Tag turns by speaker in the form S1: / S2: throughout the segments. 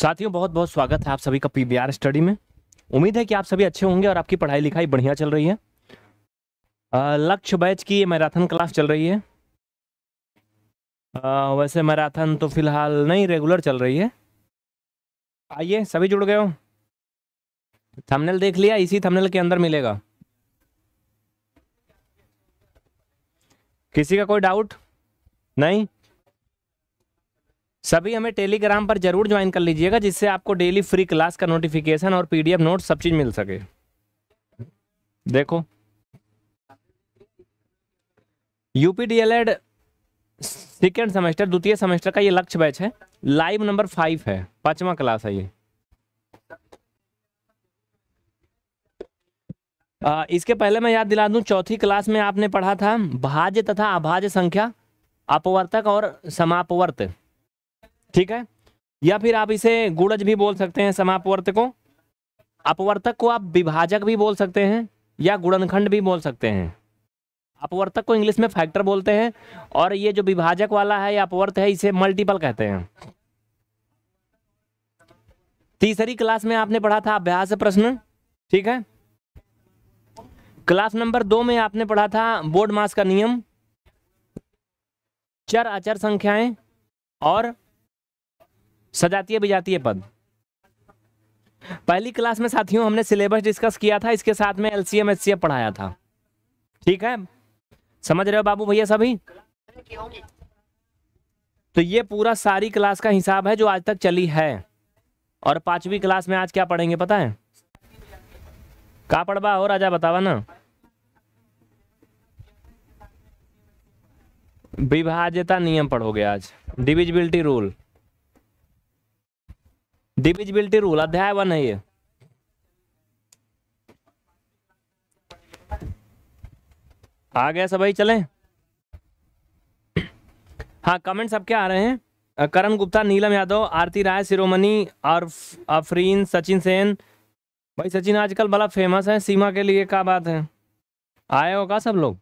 S1: साथियों बहुत बहुत स्वागत है आप सभी का पीबीआर स्टडी में उम्मीद है कि आप सभी अच्छे होंगे और आपकी पढ़ाई लिखाई बढ़िया चल रही है लक्ष्य बैच की मैराथन क्लास चल रही है आ, वैसे मैराथन तो फिलहाल नहीं रेगुलर चल रही है आइए सभी जुड़ गए हो थंबनेल देख लिया इसी थंबनेल के अंदर मिलेगा किसी का कोई डाउट नहीं सभी हमें टेलीग्राम पर जरूर ज्वाइन कर लीजिएगा जिससे आपको डेली फ्री क्लास का नोटिफिकेशन और पीडीएफ नोट सब चीज़ मिल सके देखो यूपी डीएलएड सेकेंड सेमेस्टर द्वितीय सेमेस्टर का ये लक्ष्य बैच है लाइव नंबर फाइव है पांचवा क्लास है ये आ, इसके पहले मैं याद दिला दूं चौथी क्लास में आपने पढ़ा था भाज्य तथा अभाज्य संख्या अपवर्तक और समापवर्त ठीक है या फिर आप इसे गुड़ज भी बोल सकते हैं समापवर्त को अपवर्तक को आप विभाजक भी बोल सकते हैं या गुणनखंड भी बोल सकते हैं अपवर्तक को इंग्लिश में फैक्टर बोलते हैं और ये जो विभाजक वाला है या अपवर्त है इसे मल्टीपल कहते हैं तीसरी क्लास में आपने पढ़ा था अभ्यास प्रश्न ठीक है क्लास नंबर दो में आपने पढ़ा था बोर्ड मास का नियम चर अचर संख्याएं और सजातीय विजातीय पद पहली क्लास में साथियों हमने सिलेबस डिस्कस किया था इसके साथ में एलसीएम एचसीएफ पढ़ाया था ठीक है समझ रहे हो बाबू भैया सभी तो ये पूरा सारी क्लास का हिसाब है जो आज तक चली है और पांचवी क्लास में आज क्या पढ़ेंगे पता है का पढ़वा हो राजा बतावा ना विभाज्यता नियम पढ़ोगे आज डिविजिबिलिटी रूल डिविजिबिलिटी रूल अध्याय वन है ये आ गया सभी चले हाँ कमेंट सब क्या आ रहे हैं करण गुप्ता नीलम यादव आरती राय सिरोमणि और अफरीन सचिन सेन भाई सचिन आजकल बड़ा फेमस है सीमा के लिए क्या बात है आए हो का सब लोग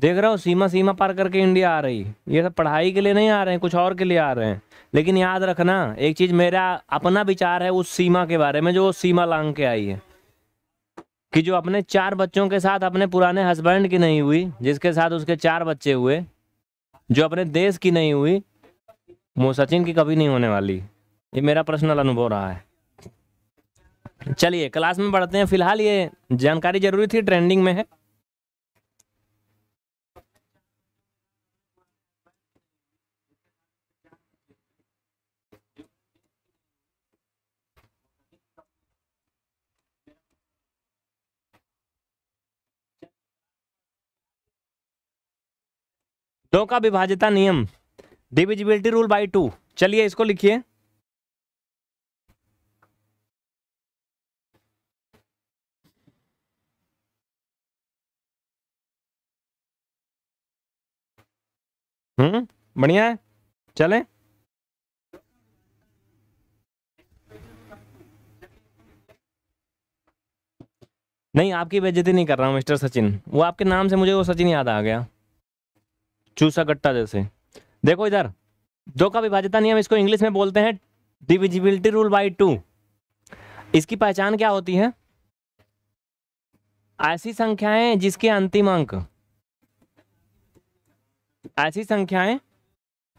S1: देख रहे हो सीमा सीमा पार करके इंडिया आ रही ये सब पढ़ाई के लिए नहीं आ रहे हैं कुछ और के लिए आ रहे हैं लेकिन याद रखना एक चीज़ मेरा अपना विचार है उस सीमा के बारे में जो सीमा लांग के आई है कि जो अपने चार बच्चों के साथ अपने पुराने हस्बैंड की नहीं हुई जिसके साथ उसके चार बच्चे हुए जो अपने देश की नहीं हुई वो सचिन की कभी नहीं होने वाली ये मेरा पर्सनल अनुभव रहा है चलिए क्लास में बढ़ते हैं फिलहाल ये जानकारी जरूरी थी ट्रेंडिंग में है दो का विभाजिता नियम डिविजिबिलिटी रूल बाई टू चलिए इसको लिखिए
S2: हम्म बढ़िया है चले
S1: नहीं आपकी बेजती नहीं कर रहा हूं मिस्टर सचिन वो आपके नाम से मुझे वो सचिन याद आ गया चूसा गट्टा जैसे देखो इधर दो का नहीं नियम इसको इंग्लिश में बोलते हैं डिविजिबिलिटी रूल बाई टू इसकी पहचान क्या होती है ऐसी संख्याएं जिसके अंतिम अंक ऐसी संख्याएं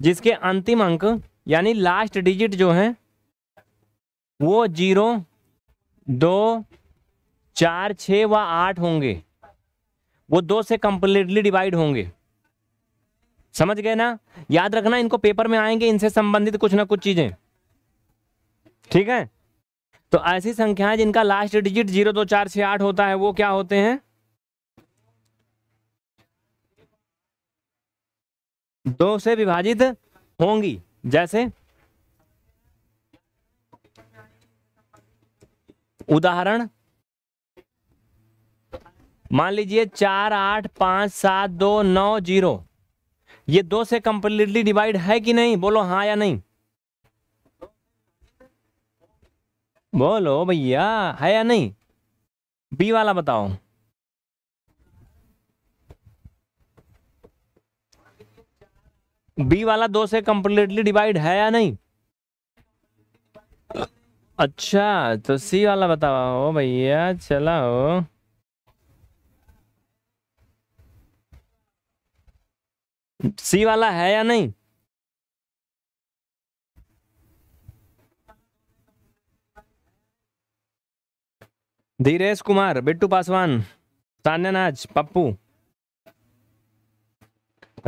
S1: जिसके अंतिम अंक यानी लास्ट डिजिट जो है वो जीरो दो चार छ व आठ होंगे वो दो से कंप्लीटली डिवाइड होंगे समझ गए ना याद रखना इनको पेपर में आएंगे इनसे संबंधित कुछ ना कुछ चीजें ठीक है तो ऐसी संख्याएं जिनका लास्ट डिजिट जीरो दो चार छह आठ होता है वो क्या होते हैं दो से विभाजित होंगी जैसे उदाहरण मान लीजिए चार आठ पांच सात दो नौ जीरो ये दो से कंप्लीटली डिवाइड है कि नहीं बोलो हाँ या नहीं बोलो भैया है या नहीं बी वाला बताओ बी वाला दो से कंप्लीटली डिवाइड है या नहीं अच्छा तो सी वाला बताओ भैया चला
S2: सी वाला है या नहीं
S1: धीरेश कुमार बिट्टू पासवान सान्या नाज पप्पू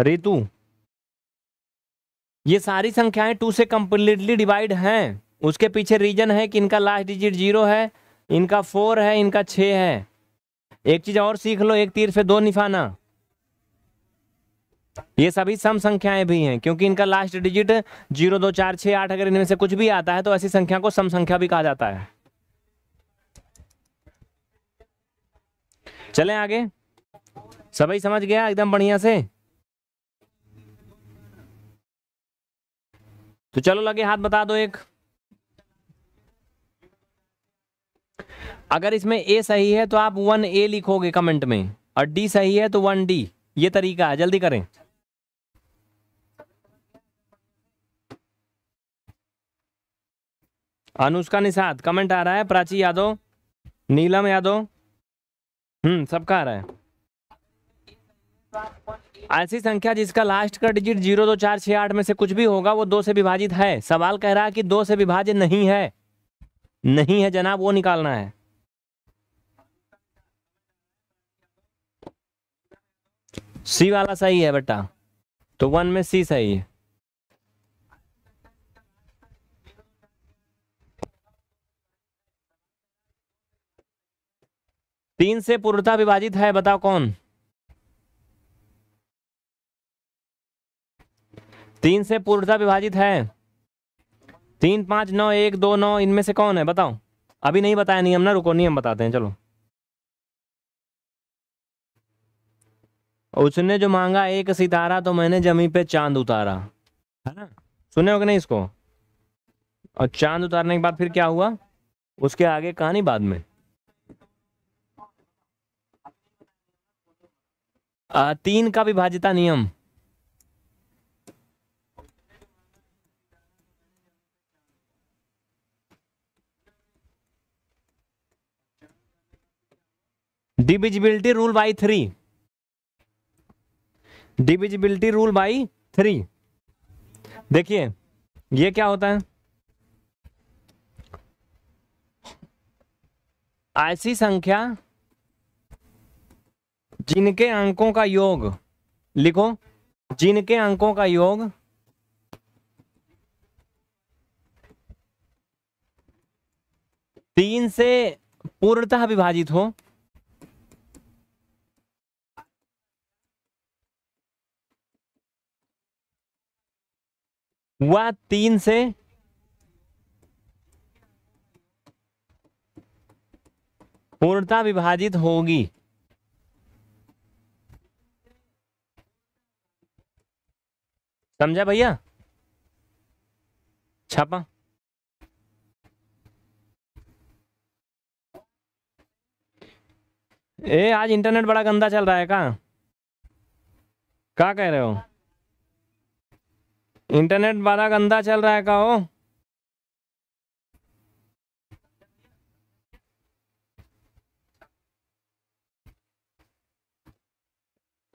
S1: रितु ये सारी संख्याएं टू से कंप्लीटली डिवाइड हैं उसके पीछे रीजन है कि इनका लास्ट डिजिट जीरो है इनका फोर है इनका छ है एक चीज़ और सीख लो एक तीर से दो निफाना ये सभी सम संख्याएं भी हैं क्योंकि इनका लास्ट डिजिट जीरो दो चार छह आठ अगर इनमें से कुछ भी आता है तो ऐसी संख्या को सम संख्या भी कहा जाता है चलें आगे सभी समझ गया एकदम बढ़िया से तो चलो लगे हाथ बता दो एक अगर इसमें ए सही है तो आप वन ए लिखोगे कमेंट में और डी सही है तो वन डी ये तरीका है जल्दी करें अनुष्का निषाद कमेंट आ रहा है प्राची यादव नीलम यादव हम्म सबका आ रहा है ऐसी संख्या जिसका लास्ट का डिजिट जीरो दो चार छः आठ में से कुछ भी होगा वो दो से विभाजित है सवाल कह रहा है कि दो से विभाजित नहीं है नहीं है जनाब वो निकालना है सी वाला सही है बेटा तो वन में सी सही है तीन से पूर्णता विभाजित है बताओ कौन तीन से पूर्णता विभाजित है तीन पांच नौ एक दो नौ इनमें से कौन है बताओ अभी नहीं बताया नियम ना रुको नियम बताते हैं चलो उसने जो मांगा एक सितारा तो मैंने जमी पे चांद उतारा है ना सुने हो कि नहीं इसको और चांद उतारने के बाद फिर क्या हुआ उसके आगे कहानी बाद में तीन का विभाजिता नियम divisibility rule by three divisibility rule by three देखिए ये क्या होता है ऐसी संख्या जिनके अंकों का योग लिखो जिनके अंकों का योग तीन से पूर्णतः विभाजित हो वह तीन से पूर्णतः विभाजित होगी समझा भैया छापा ए आज इंटरनेट बड़ा गंदा चल रहा है का क्या कह रहे हो इंटरनेट बड़ा गंदा चल रहा है का हो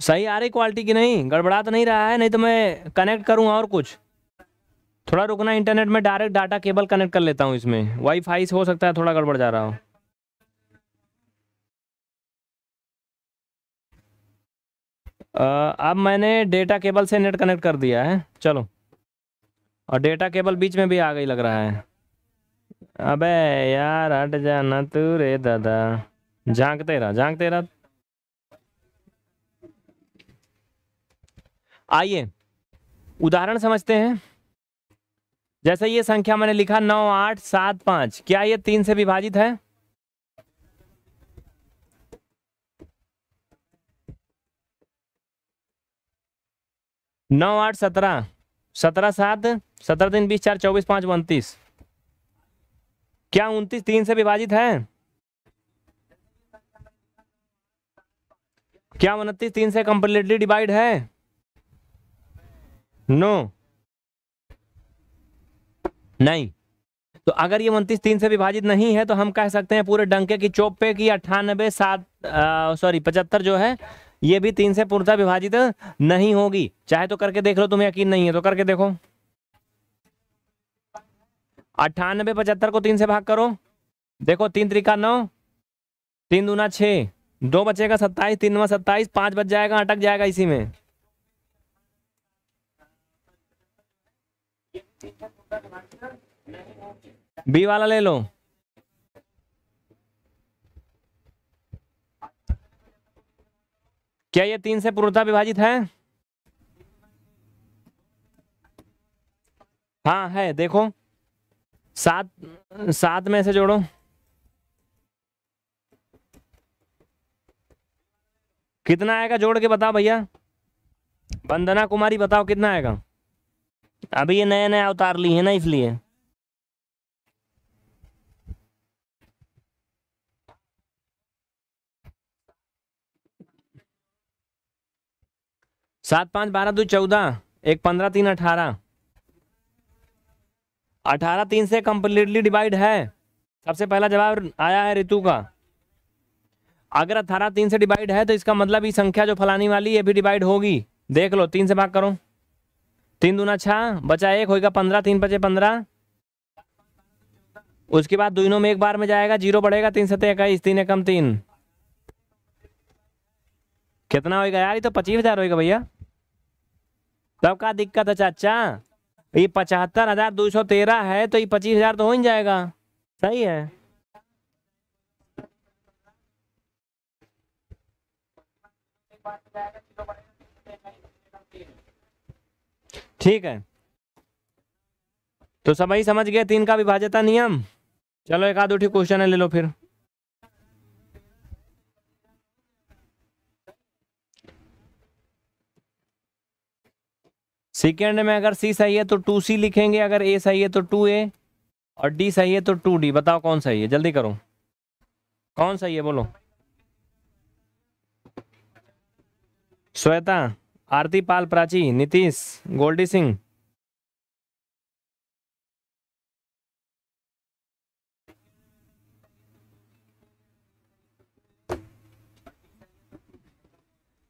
S1: सही आ रही क्वालिटी की नहीं गड़बड़ा तो नहीं रहा है नहीं तो मैं कनेक्ट करूँ और कुछ थोड़ा रुकना इंटरनेट में डायरेक्ट डाटा केबल कनेक्ट कर लेता हूँ इसमें वाईफाई से हो सकता है थोड़ा गड़बड़ जा रहा हो अब मैंने डेटा केबल से नेट कनेक्ट कर दिया है चलो और डेटा केबल बीच में भी आ गई लग रहा है अबे यार हट जाना तू रे दादा झांकते रहा झांकते रहा आइए उदाहरण समझते हैं जैसे ये संख्या मैंने लिखा नौ आठ सात पांच क्या ये तीन से विभाजित है नौ आठ सत्रह सत्रह सात सत्रह तीन बीस चार चौबीस पांच उनतीस क्या उनतीस तीन से विभाजित है क्या उनतीस तीन से कंप्लीटली डिवाइड है नो नहीं तो अगर ये उनतीस तीन से विभाजित नहीं है तो हम कह सकते हैं पूरे डंके की चौप पे की अट्ठानबे सात सॉरी पचहत्तर जो है ये भी तीन से पूर्णतः विभाजित नहीं होगी चाहे तो करके देख लो तुम्हें यकीन नहीं है तो करके देखो अट्ठानबे पचहत्तर को तीन से भाग करो देखो तीन त्रिका नौ तीन दूना छः दो बचेगा सत्ताईस तीन नवा सत्ताईस पाँच बच जाएगा अटक जाएगा इसी में बी वाला ले लो क्या ये तीन से पूर्णता विभाजित है हाँ है देखो सात सात में से जोड़ो कितना आएगा जोड़ के बताओ भैया वंदना कुमारी बताओ कितना आएगा अभी ये नया नया अवतार ली है ना इसलिए सात पांच बारह दो चौदह एक पंद्रह तीन अठारह अठारह तीन से कंप्लीटली डिवाइड है सबसे पहला जवाब आया है ऋतु का अगर अठारह तीन से डिवाइड है तो इसका मतलब ये संख्या जो फलानी वाली ये भी डिवाइड होगी देख लो तीन से भाग करो तीन दूना छः बचा एक होएगा पंद्रह तीन बचे पंद्रह उसके बाद दोनों में एक बार में जाएगा जीरो बढ़ेगा तीन सतह तो इक्कीस तीन एकम तीन कितना होएगा यार ये तो पच्चीस हजार होएगा भैया तब का दिक्कत है चाचा ये पचहत्तर हजार दो सौ तेरह है तो ये पच्चीस हजार तो हो ही जाएगा सही है ठीक है तो सभी समझ गए तीन का विभाजता नियम चलो एक आध उठी क्वेश्चन है ले लो फिर सेकेंड में अगर सी सही है तो टू सी लिखेंगे अगर ए सही है तो टू ए और डी सही है तो टू डी बताओ कौन सही है जल्दी करो कौन सही है बोलो श्वेता आरती पाल प्राची नीतीश गोल्डी सिंह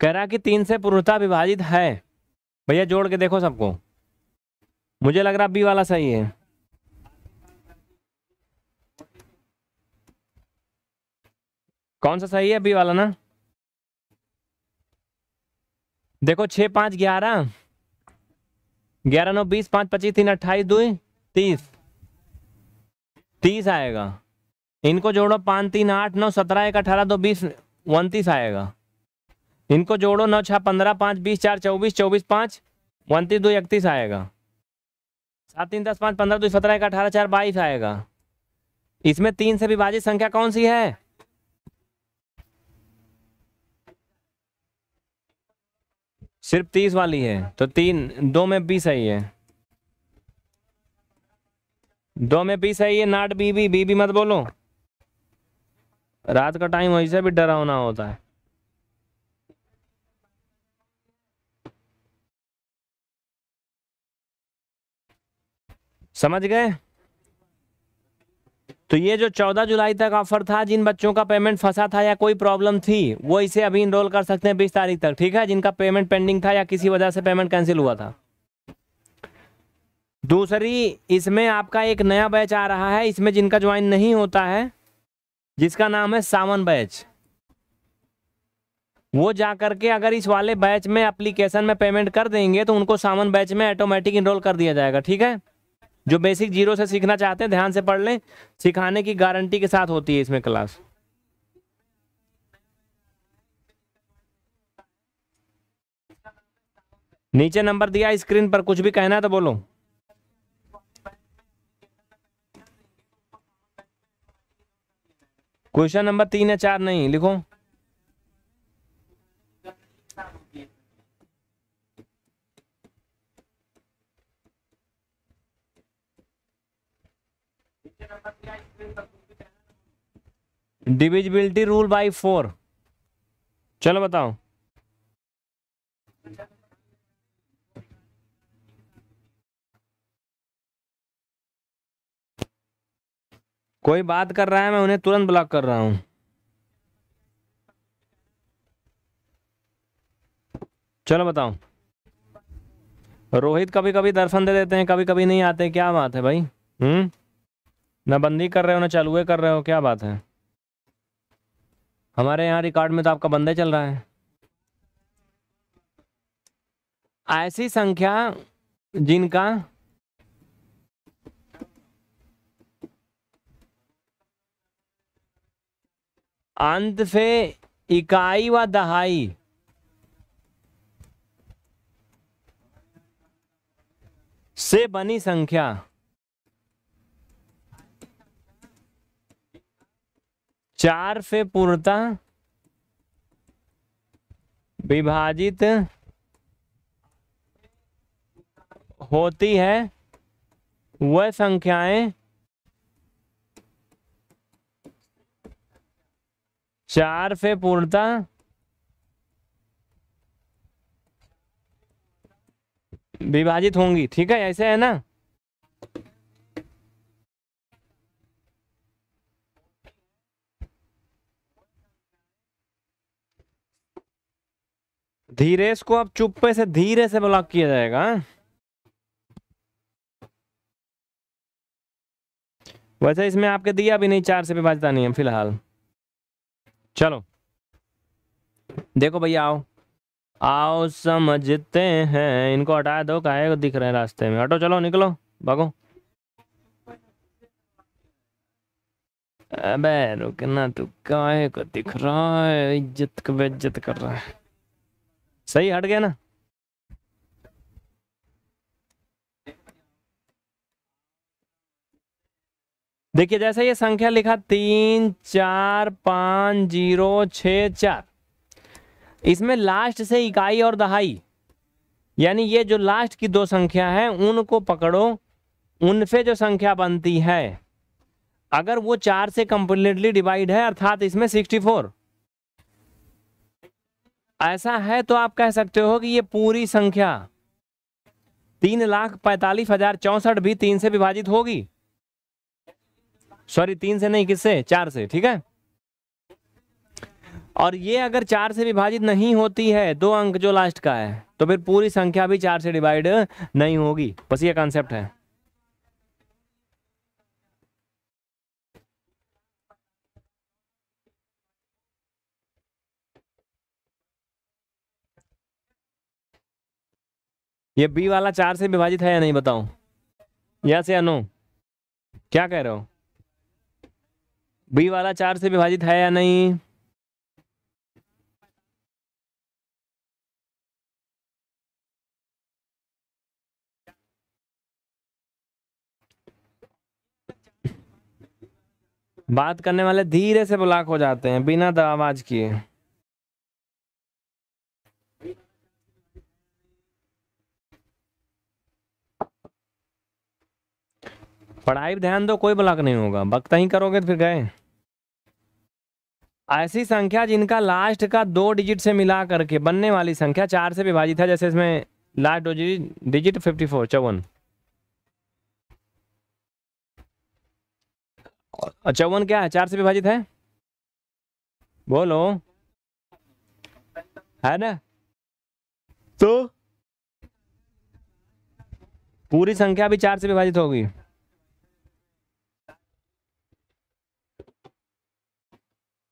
S1: कह रहा कि तीन से पूर्णता विभाजित है भैया जोड़ के देखो सबको मुझे लग रहा बी वाला सही है कौन सा सही है बी वाला ना देखो छः पाँच ग्यारह ग्यारह नौ बीस पाँच पच्चीस तीन अट्ठाईस दो तीस तीस आएगा इनको जोड़ो पाँच तीन आठ नौ सत्रह एक अठारह दो बीस उनतीस आएगा इनको जोड़ो नौ छः पंद्रह पाँच बीस चार चौबीस चौबीस पाँच उनतीस दो इकतीस आएगा सात तीन दस पाँच पंद्रह दो सत्रह एक अठारह चार बाईस आएगा इसमें तीन से विभाजित संख्या कौन सी है सिर्फ तीस वाली है तो तीन दो में बी सही है दो में बीस सही है not B B B B मत बोलो रात का टाइम वैसे से भी डरावना होता है समझ गए तो ये जो 14 जुलाई तक ऑफर था जिन बच्चों का पेमेंट फंसा था या कोई प्रॉब्लम थी वो इसे अभी इनरोल कर सकते हैं बीस तारीख तक ठीक है जिनका पेमेंट पेंडिंग था या किसी वजह से पेमेंट कैंसिल हुआ था दूसरी इसमें आपका एक नया बैच आ रहा है इसमें जिनका ज्वाइन नहीं होता है जिसका नाम है सावन बैच वो जा करके अगर इस वाले बैच में एप्लीकेशन में पेमेंट कर देंगे तो उनको सावन बैच में ऑटोमेटिक इनरोल कर दिया जाएगा ठीक है जो बेसिक जीरो से सीखना चाहते हैं ध्यान से पढ़ लें सिखाने की गारंटी के साथ होती है इसमें क्लास नीचे नंबर दिया स्क्रीन पर कुछ भी कहना है तो बोलो क्वेश्चन नंबर तीन या चार नहीं लिखो डिविजिबिलिटी रूल बाई फोर चलो बताओ कोई बात कर रहा है मैं उन्हें तुरंत ब्लॉक कर रहा हूं चलो बताओ रोहित कभी कभी दर्शन दे देते हैं कभी कभी नहीं आते क्या बात है भाई हम्म ना बंदी कर रहे हो ना चालुए कर रहे हो क्या बात है हमारे यहाँ रिकॉर्ड में तो आपका बंदे चल रहा है ऐसी संख्या जिनका अंत से इकाई व दहाई से बनी संख्या चार से पूर्णता विभाजित होती है वह संख्याएं चार से पूर्णता विभाजित होंगी ठीक है ऐसे है ना धीरेश को अब चुप्पे से धीरे से ब्लॉक किया जाएगा हाँ? वैसे इसमें आपके दिया भी नहीं चार से भी बाजता नहीं है फिलहाल चलो देखो भैया आओ आओ समझते हैं इनको हटा दो काहे दिख रहे हैं रास्ते में हटो चलो निकलो भागो अबे रुकना तू तो काहे को दिख रहा है इज्जत को बेज्जत कर रहा है सही हट गया ना देखिए जैसे ये संख्या लिखा तीन चार पांच जीरो छ चार इसमें लास्ट से इकाई और दहाई यानी ये जो लास्ट की दो संख्या है उनको पकड़ो उनसे जो संख्या बनती है अगर वो चार से कंप्लीटली डिवाइड है अर्थात इसमें सिक्सटी फोर ऐसा है तो आप कह सकते हो कि ये पूरी संख्या तीन लाख पैंतालीस हजार चौसठ भी तीन से विभाजित होगी सॉरी तीन से नहीं किससे चार से ठीक है और ये अगर चार से विभाजित नहीं होती है दो अंक जो लास्ट का है तो फिर पूरी संख्या भी चार से डिवाइड नहीं होगी बस ये कॉन्सेप्ट है ये बी वाला चार से विभाजित है या नहीं बताओ यस या नो क्या कह रहे हो बी वाला चार से विभाजित है या नहीं बात करने वाले धीरे से ब्लॉक हो जाते हैं बिना दवाबाज किए पढ़ाई पर ध्यान दो कोई ब्लॉक नहीं होगा वक्त ही करोगे तो फिर गए ऐसी संख्या जिनका लास्ट का दो डिजिट से मिला करके बनने वाली संख्या चार से विभाजित है जैसे इसमें लास्ट दो डिजिट फिफ्टी फोर चौवन चौवन क्या है चार से विभाजित है बोलो है ना तो पूरी संख्या भी चार से विभाजित होगी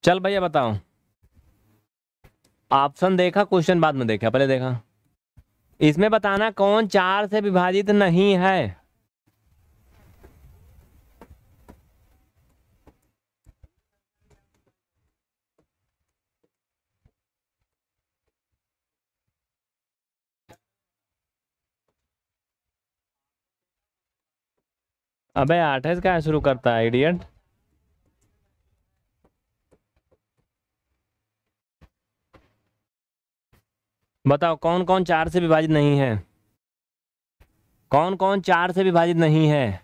S1: चल भैया बताओ ऑप्शन देखा क्वेश्चन बाद में देखा पहले देखा इसमें बताना कौन चार से विभाजित नहीं है अबे आठ का शुरू करता है इडियट बताओ कौन कौन चार से विभाजित नहीं है कौन कौन चार से विभाजित नहीं है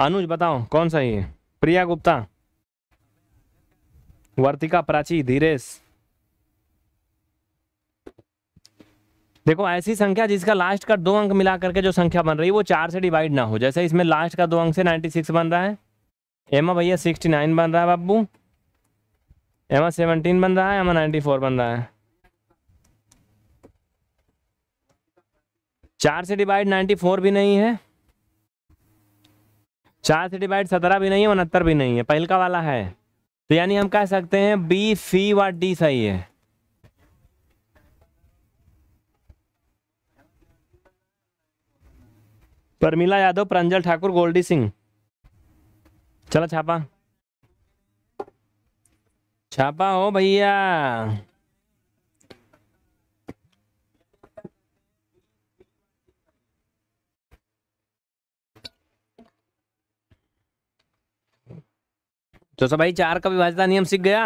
S1: अनुज बताओ कौन सा ये प्रिया गुप्ता वर्तिका प्राची धीरेश देखो ऐसी संख्या जिसका लास्ट का दो अंक मिला करके जो संख्या बन रही है वो चार से डिवाइड ना हो जैसे इसमें लास्ट का दो अंक से 96 बन रहा है एमा भैया 69 बन रहा है बाबू एमा 17 बन रहा है एमा 94 बन रहा है चार से डिवाइड 94 भी नहीं है चार से डिवाइड सत्रह भी नहीं है उनहत्तर भी नहीं है पहल का वाला है तो यानी हम कह सकते हैं बी सी व डी सही है परमिला यादव प्रंजल ठाकुर गोल्डी सिंह चलो छापा छापा हो भैया तो भाई चार का विभाजता नियम सीख गया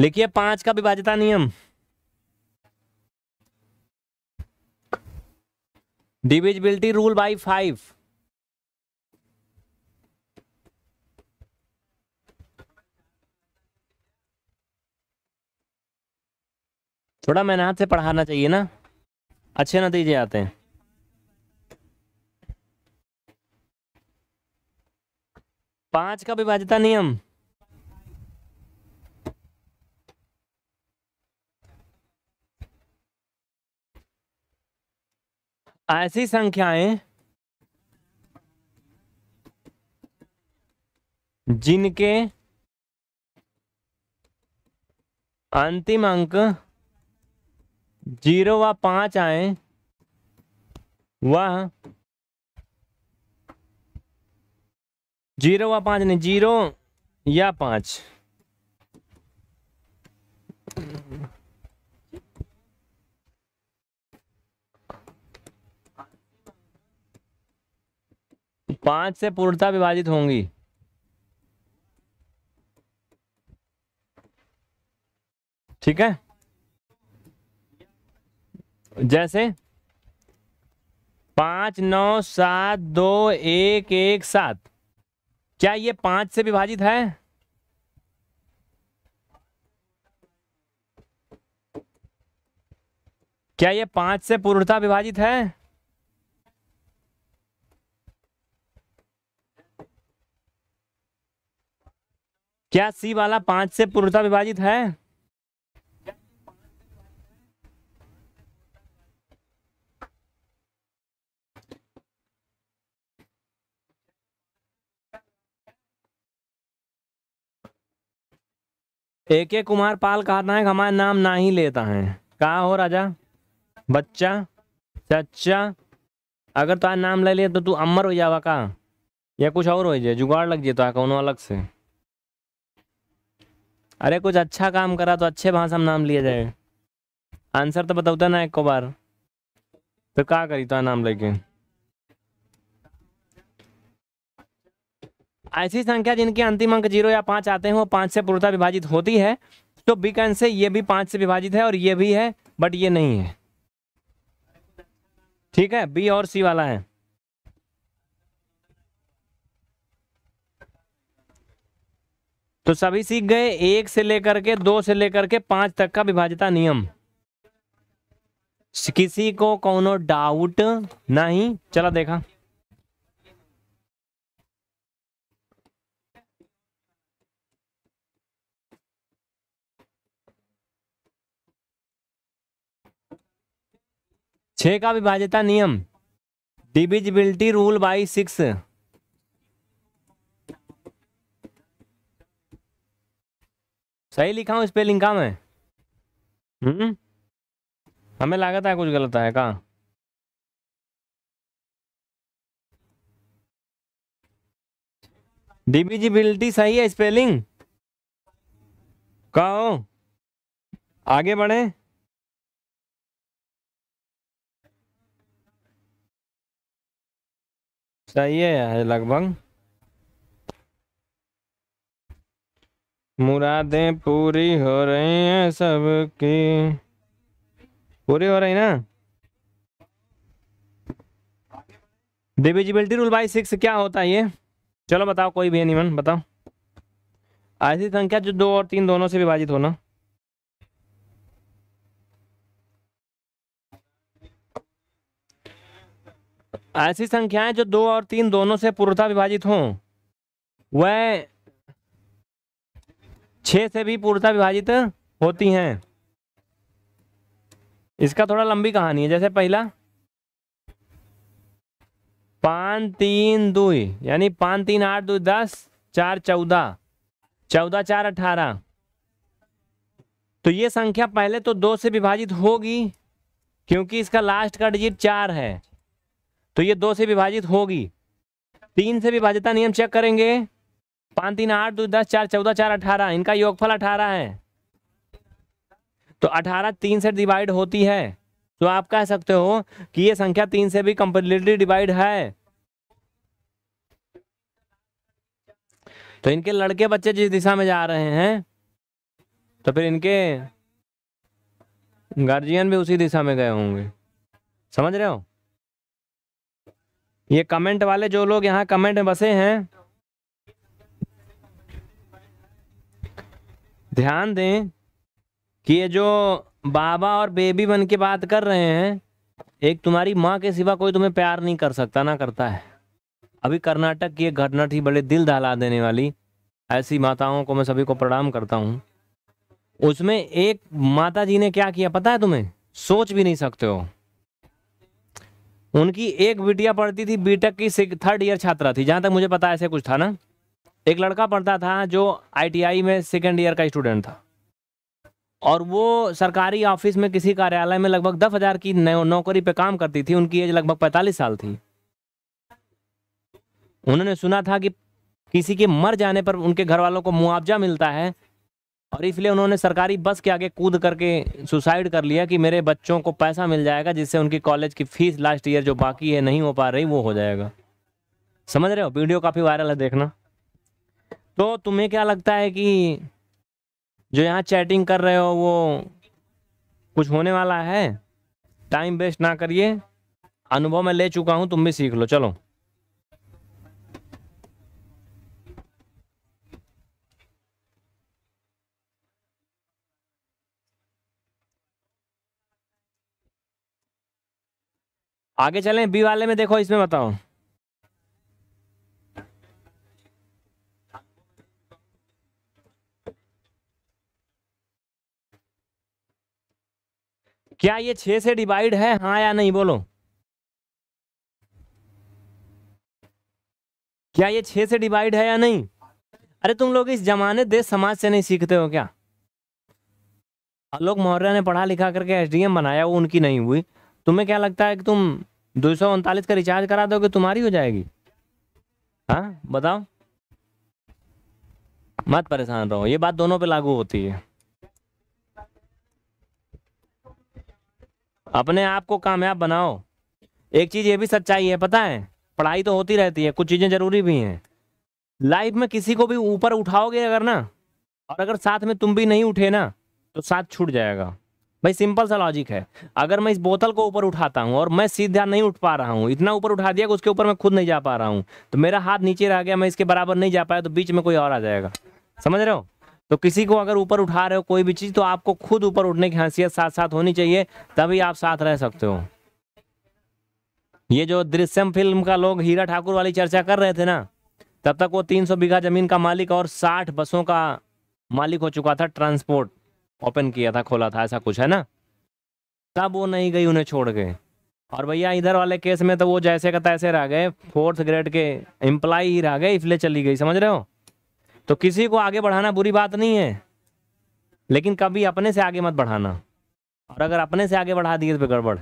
S1: लिखिए पांच का विभाजता नियम डिविजिबिलिटी रूल बाई फाइव थोड़ा मेहनत से पढ़ाना चाहिए ना अच्छे नतीजे आते हैं पांच का विभाजता नियम ऐसी संख्याएं जिनके अंतिम अंक जीरो व पांच आए वह जीरो व पांच नहीं जीरो या पांच पांच से पूर्णता विभाजित होंगी ठीक है जैसे पांच नौ सात दो एक एक सात क्या ये पांच से विभाजित है क्या ये पांच से पूर्णता विभाजित है क्या सी वाला पांच से पूर्णता विभाजित है ए के कुमार पाल कहता है हमारा नाम ना ही लेता है कहा हो राजा बच्चा चच्चा अगर तो नाम ले लिया तो तू अमर हो जावा का या कुछ और हो जाए जुगाड़ लग तो है उन्होंने अलग से अरे कुछ अच्छा काम करा तो अच्छे भाषा में नाम लिया जाए आंसर तो बताता तो ना एक को बार तो का करी तो नाम लेके ऐसी संख्या जिनके अंतिम अंक जीरो या पाँच आते हैं वो पाँच से पूर्णता विभाजित होती है तो बी का से ये भी पाँच से विभाजित है और ये भी है बट ये नहीं है ठीक है बी और सी वाला है तो सभी सीख गए एक से लेकर के दो से लेकर के पांच तक का विभाजिता नियम किसी को कोनो डाउट नहीं चला देखा छ का विभाज्यता नियम डिविजिबिलिटी रूल बाई सिक्स सही लिखा हूं स्पेलिंग का मैं हम्म हमें लागत है कुछ
S2: गलत है का डिविजिबिलिटी सही है स्पेलिंग कहो आगे बढ़े चाहिए है
S1: लगभग मुरादें पूरी हो रही हैं सबकी पूरी हो रही ना डिविजिबिलिटी रूल बाई सिक्स क्या होता है ये चलो बताओ कोई भी है मन बताओ ऐसी संख्या जो दो और तीन दोनों से विभाजित होना ऐसी संख्याएं जो दो और तीन दोनों से पूर्णता विभाजित हों वह छ से भी पूर्णता विभाजित होती हैं इसका थोड़ा लंबी कहानी है जैसे पहला पाँच तीन दुई यानी पाँच तीन आठ दो दस चार चौदह चौदह चार अठारह तो ये संख्या पहले तो दो से विभाजित होगी क्योंकि इसका लास्ट का डिजिट चार है तो ये दो से विभाजित होगी तीन से विभाज्यता नियम चेक करेंगे पाँच तीन आठ दो दस चार चौदह चार अठारह इनका योगफल अठारह है तो अठारह तीन से डिवाइड होती है तो आप कह सकते हो कि ये संख्या तीन से भी कंप्लीटली डिवाइड है तो इनके लड़के बच्चे जिस दिशा में जा रहे हैं तो फिर इनके गार्जियन भी उसी दिशा में गए होंगे समझ रहे हो ये कमेंट वाले जो लोग यहाँ कमेंट में बसे हैं ध्यान दें कि ये जो बाबा और बेबी बन के बात कर रहे हैं एक तुम्हारी माँ के सिवा कोई तुम्हें प्यार नहीं कर सकता ना करता है अभी कर्नाटक की एक घटना थी बड़े दिल दहला देने वाली ऐसी माताओं को मैं सभी को प्रणाम करता हूँ उसमें एक माता जी ने क्या किया पता है तुम्हें सोच भी नहीं सकते हो उनकी एक बिटिया पढ़ती थी बीटेक की थर्ड ईयर छात्रा थी जहां तक मुझे पता ऐसे कुछ था ना एक लड़का पढ़ता था जो आईटीआई में सेकेंड ईयर का स्टूडेंट था और वो सरकारी ऑफिस में किसी कार्यालय में लगभग दस हज़ार की नौकरी पे काम करती थी उनकी एज लगभग पैंतालीस साल थी उन्होंने सुना था कि किसी के मर जाने पर उनके घर वालों को मुआवजा मिलता है और इसलिए उन्होंने सरकारी बस के आगे कूद करके सुसाइड कर लिया कि मेरे बच्चों को पैसा मिल जाएगा जिससे उनकी कॉलेज की फीस लास्ट ईयर जो बाकी है नहीं हो पा रही वो हो जाएगा समझ रहे हो वीडियो काफ़ी वायरल है देखना तो तुम्हें क्या लगता है कि जो यहाँ चैटिंग कर रहे हो वो कुछ होने वाला है टाइम वेस्ट ना करिए अनुभव मैं ले चुका हूँ तुम भी सीख लो चलो आगे चलें बी वाले में देखो इसमें बताओ क्या ये छह से डिवाइड है हाँ या नहीं बोलो क्या ये छह से डिवाइड है या नहीं अरे तुम लोग इस जमाने देश समाज से नहीं सीखते हो क्या लोग मौर्य ने पढ़ा लिखा करके एसडीएम बनाया वो उनकी नहीं हुई तुम्हें क्या लगता है कि तुम दो सौ उनतालीस का रिचार्ज करा दोगे तुम्हारी हो जाएगी हाँ बताओ मत परेशान रहो ये बात दोनों पे लागू होती है अपने आप को कामयाब बनाओ एक चीज़ ये भी सच्चाई है पता है पढ़ाई तो होती रहती है कुछ चीज़ें ज़रूरी भी हैं लाइफ में किसी को भी ऊपर उठाओगे अगर ना और अगर साथ में तुम भी नहीं उठे ना तो साथ छूट जाएगा भाई सिंपल सा लॉजिक है अगर मैं इस बोतल को ऊपर उठाता हूँ और मैं सीधा नहीं उठ पा रहा हूँ इतना ऊपर उठा दिया कि उसके ऊपर मैं खुद नहीं जा पा रहा हूँ तो मेरा हाथ नीचे रह गया मैं इसके बराबर नहीं जा पाया तो बीच में कोई और आ जाएगा समझ रहे हो तो किसी को अगर ऊपर उठा रहे हो कोई भी चीज़ तो आपको खुद ऊपर उठने की हैसियत साथ साथ होनी चाहिए तभी आप साथ रह सकते हो ये जो दृश्यम फिल्म का लोग हीरा ठाकुर वाली चर्चा कर रहे थे ना तब तक वो 300 बीघा जमीन का मालिक और 60 बसों का मालिक हो चुका था ट्रांसपोर्ट ओपन किया था खोला था ऐसा कुछ है ना तब वो नहीं गई उन्हें छोड़ के और भैया इधर वाले केस में तो वो जैसे का तैसे रह गए फोर्थ ग्रेड के एम्प्लाई ही रह गए इसलिए चली गई समझ रहे हो तो किसी को आगे बढ़ाना बुरी बात नहीं है लेकिन कभी अपने से आगे मत बढ़ाना और अगर अपने से आगे बढ़ा दिए तो गड़बड़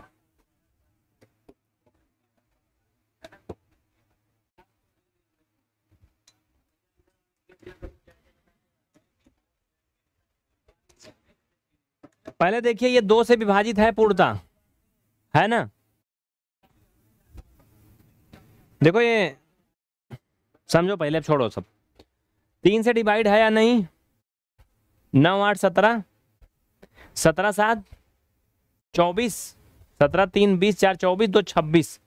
S1: पहले देखिए ये दो से विभाजित है पूर्णता है ना देखो ये समझो पहले छोड़ो सब तीन से डिवाइड है या नहीं नौ आठ सत्रह सत्रह सात चौबीस सत्रह तीन बीस चार चौबीस दो छब्बीस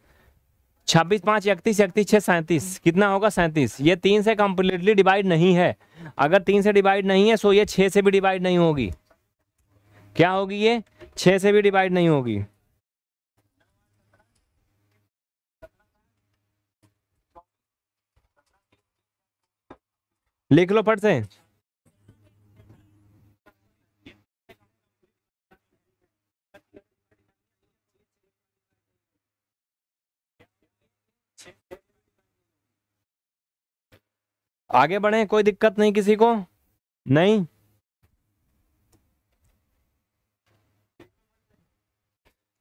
S1: छब्बीस पाँच इकतीस इकतीस छः सैंतीस कितना होगा सैंतीस ये तीन से कम्प्लीटली डिवाइड नहीं है अगर तीन से डिवाइड नहीं है सो ये छः से भी डिवाइड नहीं होगी क्या होगी ये छ से भी डिवाइड नहीं होगी
S2: लिख लो फट से
S1: आगे बढ़े कोई दिक्कत नहीं किसी को नहीं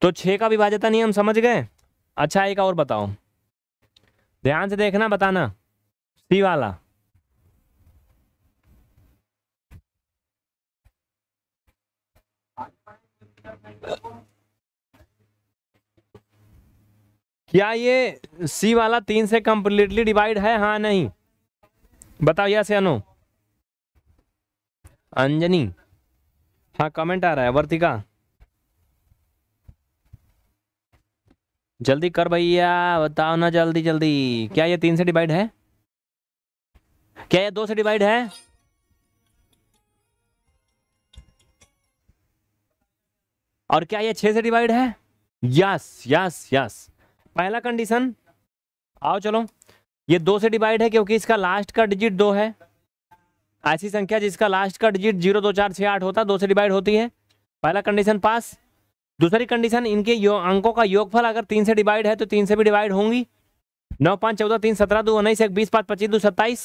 S1: तो छः का विभाजता नहीं हम समझ गए अच्छा एक और बताओ ध्यान से देखना बताना सी वाला क्या ये सी वाला तीन से कंप्लीटली डिवाइड है हाँ नहीं बताओ यस या नो अंजनी हाँ कमेंट आ रहा है वर्तिका जल्दी कर भैया बताओ ना जल्दी जल्दी क्या ये तीन से डिवाइड है क्या ये दो से डिवाइड है और क्या ये छह से डिवाइड है यस यस यस पहला कंडीशन आओ चलो ये दो से डिवाइड है क्योंकि इसका लास्ट का डिजिट दो है ऐसी संख्या जिसका लास्ट का डिजिट जीरो दो चार छह आठ होता है दो से डिवाइड होती है पहला कंडीशन पास दूसरी कंडीशन इनके यो, अंकों का योगफल अगर तीन से डिवाइड है तो तीन से भी डिवाइड होंगी नौ पांच चौदह तीन सत्रह दो उन्नीस एक बीस पांच पच्चीस दो सत्ताईस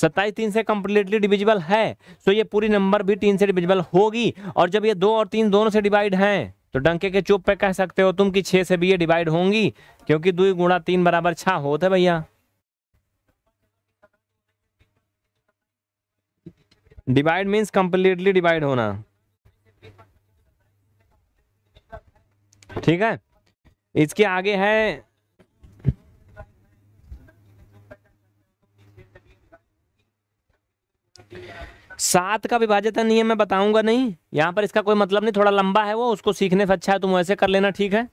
S1: सत्ताईस तीन से कंप्लीटली डिविजिबल है सो तो ये पूरी नंबर भी तीन से डिविजिबल होगी और जब ये दो और तीन दोनों से डिवाइड हैं तो डंके के चुप पे कह सकते हो तुम कि छह से भी ये डिवाइड होंगी क्योंकि दो गुणा तीन बराबर छह होते भैया डिवाइड मीन्स कंप्लीटली डिवाइड होना ठीक है इसके आगे है सात का विभाजक नियम मैं बताऊंगा नहीं यहां पर इसका कोई मतलब नहीं थोड़ा लंबा है वो उसको सीखने से अच्छा है तुम वैसे कर लेना ठीक है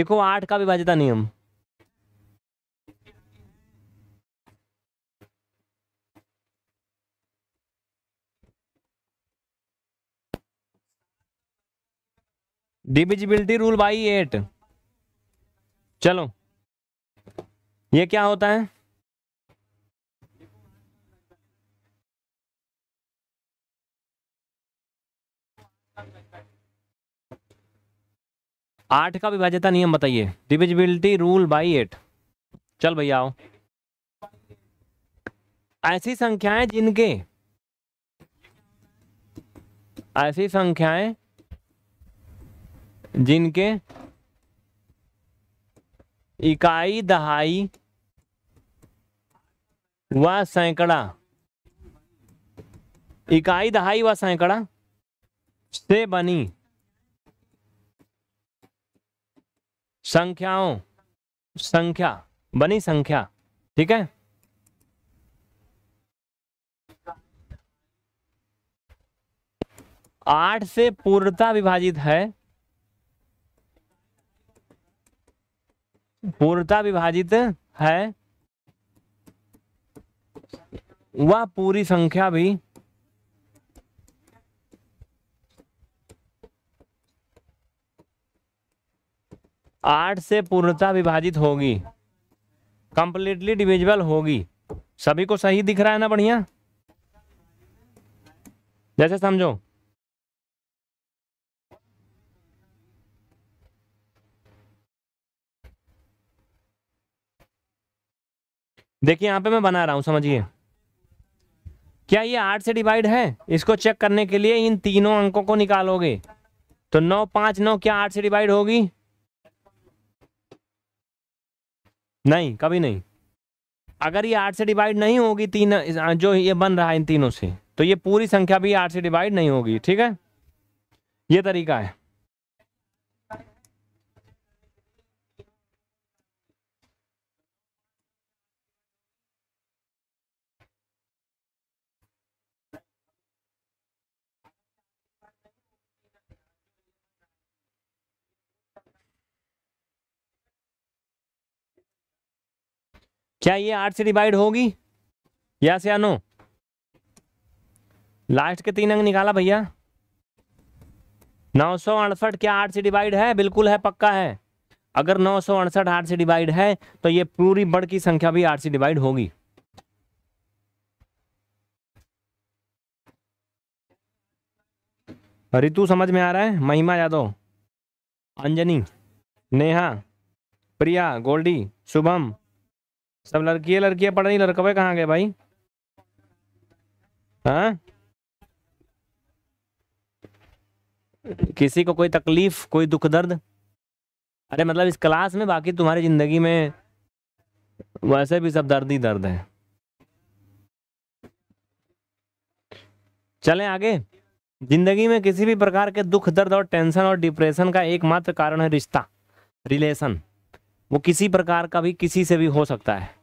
S1: लिखो आठ का विभाजित नियम डिविजिबिलिटी रूल बाई एट चलो ये क्या होता है आठ का विभाज्यता नियम बताइए डिविजिबिलिटी रूल बाई एट चल भैया आओ ऐसी संख्याएं जिनके ऐसी संख्याएं जिनके इकाई दहाई व सैकड़ा इकाई दहाई व सैकड़ा से बनी संख्याओं संख्या बनी संख्या ठीक है आठ से पूर्णता विभाजित है पूर्णता विभाजित है वह पूरी संख्या भी आठ से पूर्णता विभाजित होगी कंप्लीटली डिविजिबल होगी सभी को सही दिख रहा है ना बढ़िया जैसे समझो देखिए यहाँ पे मैं बना रहा हूँ समझिए क्या ये आठ से डिवाइड है इसको चेक करने के लिए इन तीनों अंकों को निकालोगे तो नौ पांच नौ क्या आठ से डिवाइड होगी नहीं कभी नहीं अगर ये आठ से डिवाइड नहीं होगी तीन जो ये बन रहा है इन तीनों से तो ये पूरी संख्या भी आठ से डिवाइड नहीं होगी ठीक है ये तरीका है क्या ये आठ से डिवाइड होगी या से नो लास्ट के तीन अंक निकाला भैया नौ सौ अड़सठ क्या आठ से डिवाइड है बिल्कुल है पक्का है अगर नौ सौ अड़सठ आठ से डिवाइड है तो ये पूरी बड़ की संख्या भी आठ से डिवाइड होगी ऋतु समझ में आ रहा है महिमा यादव अंजनी नेहा प्रिया गोल्डी शुभम सब लड़की लड़कियां पढ़ रही लड़कवे कहाँ गए भाई हा? किसी को कोई तकलीफ कोई दुख दर्द अरे मतलब इस क्लास में बाकी तुम्हारी जिंदगी में वैसे भी सब दर्द ही दर्द है चलें आगे जिंदगी में किसी भी प्रकार के दुख दर्द और टेंशन और डिप्रेशन का एकमात्र कारण है रिश्ता रिलेशन वो किसी प्रकार का भी किसी से भी हो सकता है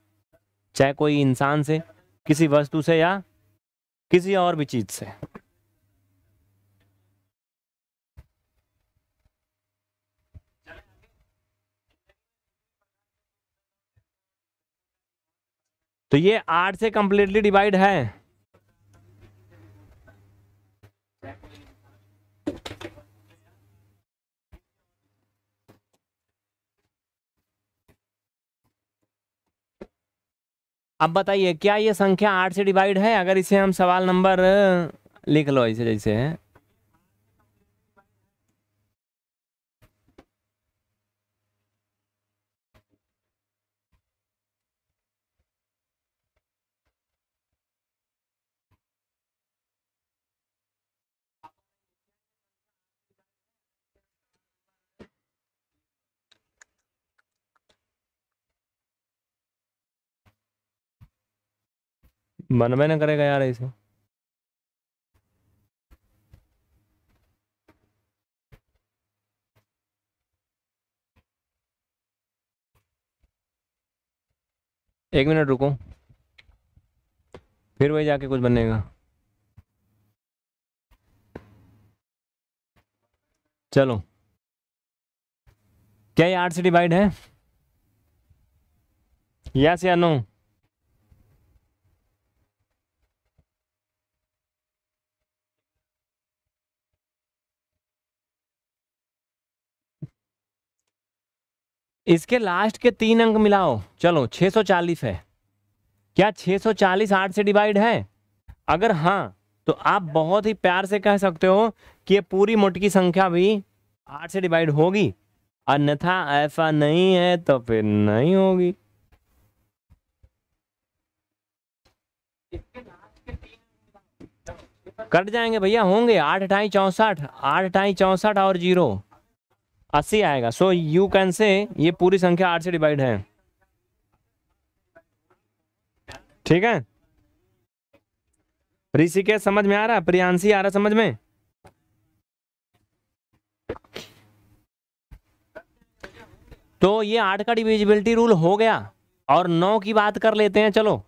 S1: चाहे कोई इंसान से किसी वस्तु से या किसी और भी चीज से तो ये आठ से कंप्लीटली डिवाइड है अब बताइए क्या ये संख्या आठ से डिवाइड है अगर इसे हम सवाल नंबर लिख लो इसे जैसे है
S2: मन में ना करेगा यार ऐसे
S1: एक मिनट रुको फिर वही जाके कुछ बनेगा चलो क्या ये आठ से डिवाइड है यस या नो इसके लास्ट के तीन अंक मिलाओ चलो 640 है क्या 640 आठ से डिवाइड है अगर हाँ तो आप बहुत ही प्यार से कह सकते हो कि ये पूरी मोटकी संख्या भी आठ से डिवाइड होगी अन्यथा ऐसा नहीं है तो फिर नहीं होगी कट जाएंगे भैया होंगे आठ अठाई चौंसठ आठ अठाई चौंसठ और जीरो अस्सी आएगा सो यू कैन से ये पूरी संख्या आठ से डिवाइड है ठीक है ऋषिकेश समझ में आ रहा प्रियांशी आ रहा समझ में तो ये आठ का डिविजिबिलिटी रूल हो गया और नौ की बात कर लेते हैं चलो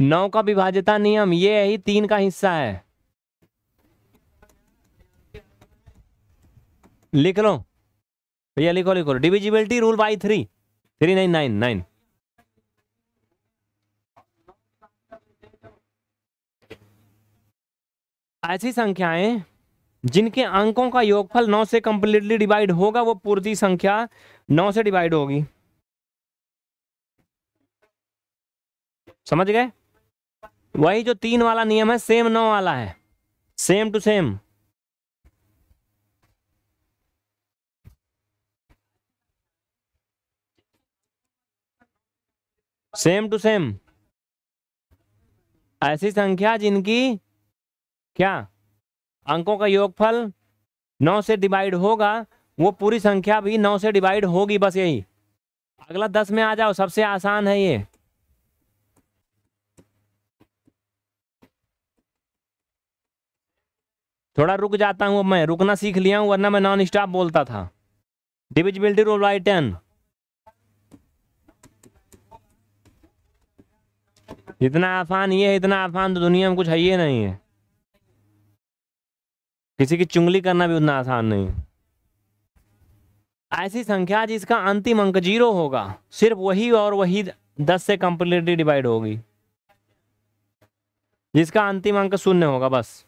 S1: नौ का विभाज्यता नियम ये यही तीन का हिस्सा है लिख लो भैया लिखो लिखो divisibility rule by three three nine nine nine ऐसी संख्याएं जिनके अंकों का योगफल नौ से कंप्लीटली डिवाइड होगा वो पूर्ति संख्या नौ से डिवाइड होगी समझ गए वही जो तीन वाला नियम है सेम नौ वाला है same to same same to same ऐसी संख्या जिनकी क्या अंकों का योगफल नौ से डिवाइड होगा वो पूरी संख्या भी नौ से डिवाइड होगी बस यही अगला दस में आ जाओ सबसे आसान है ये थोड़ा रुक जाता हूं मैं रुकना सीख लिया हूं वरना मैं नॉन स्टॉप बोलता था डिविजिबिलिटी रूल बाई टेन जितना आसान ये है इतना आसान तो दुनिया में कुछ है ही नहीं है किसी की चुंगली करना भी उतना आसान नहीं ऐसी संख्या जिसका अंतिम अंक जीरो होगा सिर्फ वही और वही दस से कंप्लीटली डिवाइड होगी जिसका अंतिम अंक शून्य होगा बस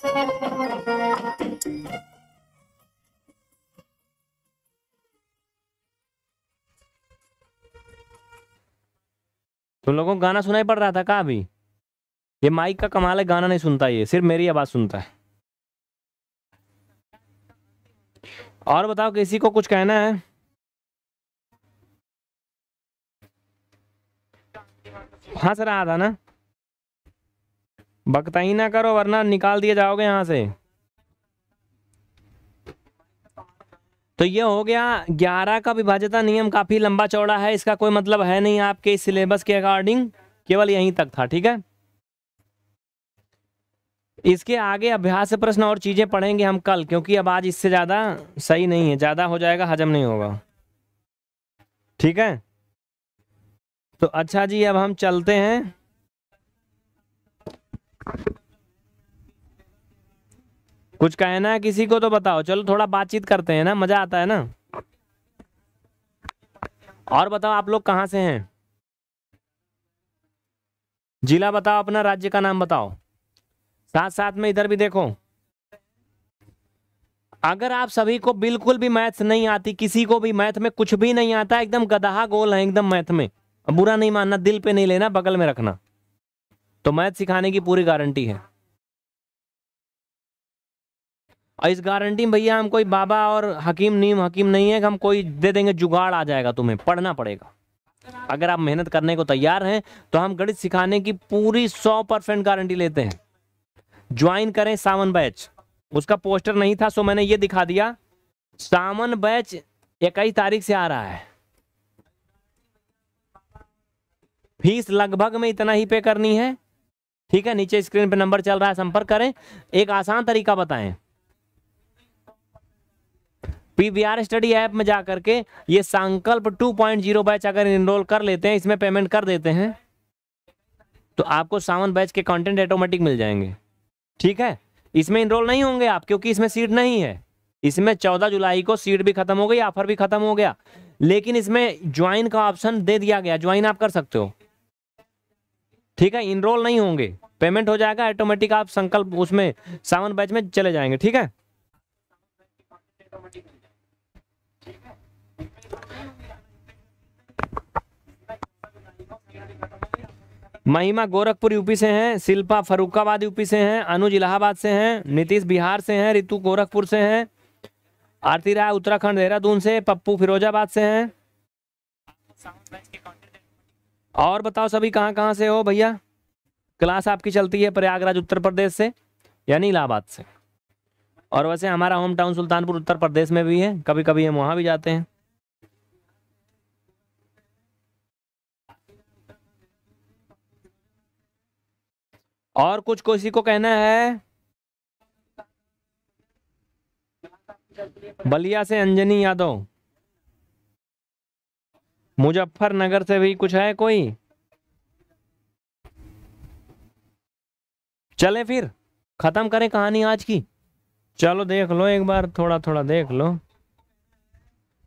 S1: तुम लोगों को गाना सुनाई पड़ रहा था का अभी ये माइक का कमाल है गाना नहीं सुनता ये सिर्फ मेरी आवाज़ सुनता है और बताओ किसी को कुछ कहना है हाँ सर था ना बकताई ना करो वरना निकाल दिए जाओगे यहां से तो ये हो गया ग्यारह का विभाजता नियम काफ़ी लंबा चौड़ा है इसका कोई मतलब है नहीं आपके सिलेबस के अकॉर्डिंग केवल यहीं तक था ठीक है इसके आगे अभ्यास प्रश्न और चीज़ें पढ़ेंगे हम कल क्योंकि अब आज इससे ज़्यादा सही नहीं है ज़्यादा हो जाएगा हजम नहीं होगा ठीक है तो अच्छा जी अब हम चलते हैं कुछ कहना है किसी को तो बताओ चलो थोड़ा बातचीत करते हैं ना मजा आता है ना और बताओ आप लोग कहाँ से हैं जिला बताओ अपना राज्य का नाम बताओ साथ साथ में इधर भी देखो अगर आप सभी को बिल्कुल भी मैथ्स नहीं आती किसी को भी मैथ में कुछ भी नहीं आता एकदम गदहा गोल है एकदम मैथ में बुरा नहीं मानना दिल पे नहीं लेना बगल में रखना तो मैथ सिखाने की पूरी गारंटी है और इस गारंटी में भैया हम कोई बाबा और हकीम नीम हकीम नहीं है कि हम कोई दे देंगे जुगाड़ आ जाएगा तुम्हें पढ़ना पड़ेगा अगर आप मेहनत करने को तैयार हैं तो हम गणित सिखाने की पूरी सौ परसेंट गारंटी लेते हैं ज्वाइन करें सावन बैच उसका पोस्टर नहीं था सो मैंने ये दिखा दिया सावन बैच इक्कीस तारीख से आ रहा है फीस लगभग में इतना ही पे करनी है ठीक है नीचे स्क्रीन पे नंबर चल रहा है संपर्क करें एक आसान तरीका बताएं पीवीआर स्टडी ऐप में जा करके ये संकल्प 2.0 बैच अगर इनरोल कर लेते हैं इसमें पेमेंट कर देते हैं तो आपको सावन बैच के कंटेंट ऑटोमेटिक मिल जाएंगे ठीक है इसमें इनरोल नहीं होंगे आप क्योंकि इसमें सीट नहीं है इसमें चौदह जुलाई को सीट भी खत्म हो गई ऑफर भी खत्म हो गया लेकिन इसमें ज्वाइन का ऑप्शन दे दिया गया ज्वाइन आप कर सकते हो ठीक है इनरोल नहीं होंगे पेमेंट हो जाएगा ऑटोमेटिक आप संकल्प उसमें सावन बैच में चले जाएंगे ठीक है महिमा गोरखपुर यूपी से हैं शिल्पा फरुखाबाद यूपी से हैं अनुज इलाहाबाद से हैं नीतीश बिहार से हैं रितु गोरखपुर से हैं आरती राय उत्तराखंड देहरादून से पप्पू फिरोजाबाद से हैं और बताओ सभी कहाँ कहाँ से हो भैया क्लास आपकी चलती है प्रयागराज उत्तर प्रदेश से यानी इलाहाबाद से और वैसे हमारा होम टाउन सुल्तानपुर उत्तर प्रदेश में भी है कभी कभी हम वहाँ भी जाते हैं और कुछ किसी को कहना है बलिया से अंजनी यादव मुजफ्फरनगर से भी कुछ है कोई चले फिर खत्म करें कहानी आज की चलो देख लो एक बार थोड़ा थोड़ा देख लो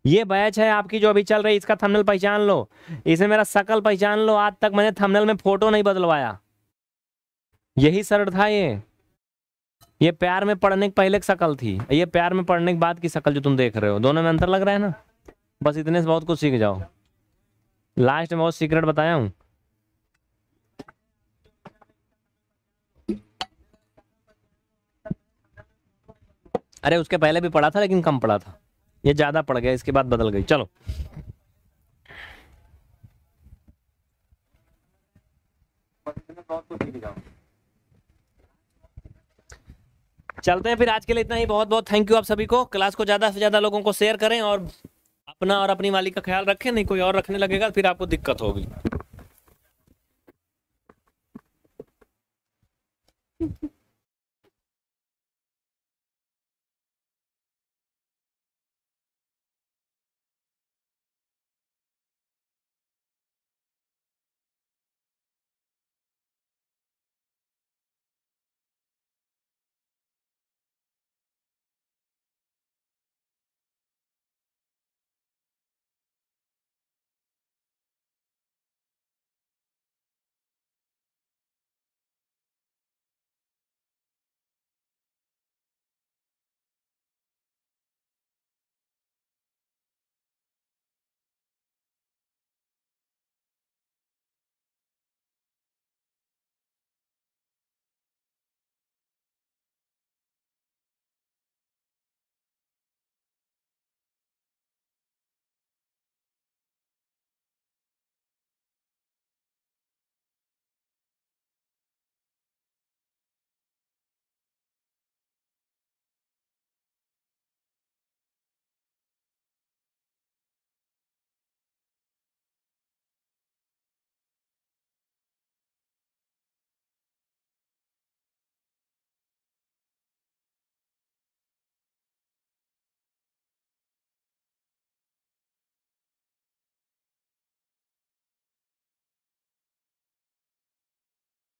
S1: ये बैच है आपकी जो अभी चल रही इसका थंबनेल पहचान लो इसे मेरा शकल पहचान लो आज तक मैंने थंबनेल में फोटो नहीं बदलवाया यही शर्ट था ये ये प्यार में पढ़ने के पहले की शकल थी ये प्यार में पढ़ने के बाद की शकल जो तुम देख रहे हो दोनों में अंतर लग रहा है ना बस इतने से बहुत कुछ सीख जाओ लास्ट में बहुत सीक्रेट बताया हूं अरे उसके पहले भी पढ़ा था लेकिन कम पढ़ा था ये ज्यादा पड़ गया इसके बाद बदल गई चलो चलते हैं फिर आज के लिए इतना ही बहुत बहुत थैंक यू आप सभी को क्लास को ज़्यादा से ज़्यादा लोगों को शेयर करें और अपना और अपनी मालिक का ख्याल रखें नहीं कोई और रखने लगेगा फिर आपको दिक्कत होगी